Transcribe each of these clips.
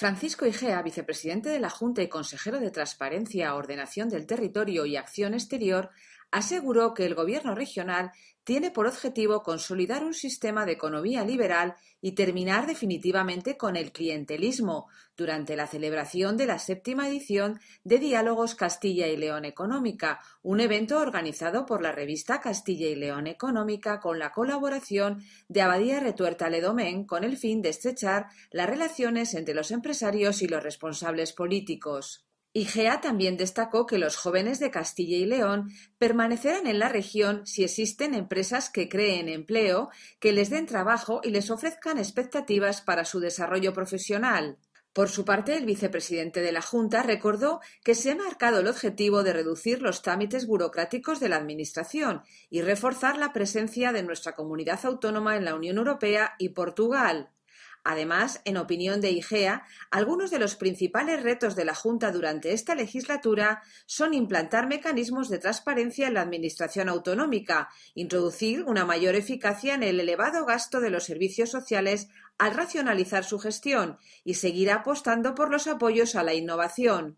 Francisco Igea, vicepresidente de la Junta y consejero de Transparencia, Ordenación del Territorio y Acción Exterior, aseguró que el gobierno regional tiene por objetivo consolidar un sistema de economía liberal y terminar definitivamente con el clientelismo durante la celebración de la séptima edición de Diálogos Castilla y León Económica, un evento organizado por la revista Castilla y León Económica con la colaboración de Abadía Retuerta Ledomén con el fin de estrechar las relaciones entre los empresarios y los responsables políticos. Igea también destacó que los jóvenes de Castilla y León permanecerán en la región si existen empresas que creen empleo, que les den trabajo y les ofrezcan expectativas para su desarrollo profesional. Por su parte, el vicepresidente de la Junta recordó que se ha marcado el objetivo de reducir los trámites burocráticos de la Administración y reforzar la presencia de nuestra comunidad autónoma en la Unión Europea y Portugal. Además, en opinión de IGEA, algunos de los principales retos de la Junta durante esta legislatura son implantar mecanismos de transparencia en la Administración autonómica, introducir una mayor eficacia en el elevado gasto de los servicios sociales al racionalizar su gestión y seguir apostando por los apoyos a la innovación.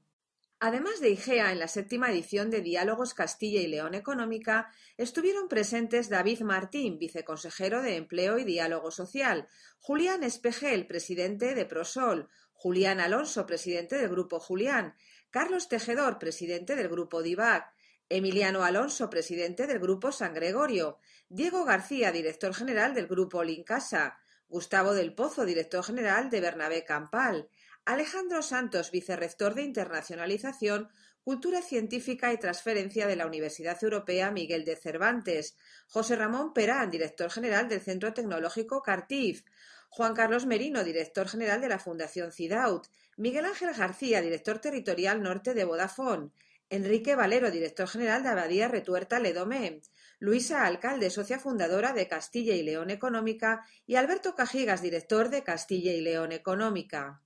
Además de Igea en la séptima edición de Diálogos Castilla y León Económica, estuvieron presentes David Martín, viceconsejero de Empleo y Diálogo Social, Julián Espejel, presidente de Prosol, Julián Alonso, presidente del Grupo Julián, Carlos Tejedor, presidente del Grupo DIVAC, Emiliano Alonso, presidente del Grupo San Gregorio, Diego García, director general del Grupo Lincasa, Gustavo del Pozo, director general de Bernabé Campal, Alejandro Santos, vicerrector de Internacionalización, Cultura Científica y Transferencia de la Universidad Europea Miguel de Cervantes, José Ramón Perán, director general del Centro Tecnológico Cartif, Juan Carlos Merino, director general de la Fundación CIDAUT, Miguel Ángel García, director territorial norte de Vodafone, Enrique Valero, director general de Abadía Retuerta Ledomé, Luisa Alcalde, socia fundadora de Castilla y León Económica, y Alberto Cajigas, director de Castilla y León Económica.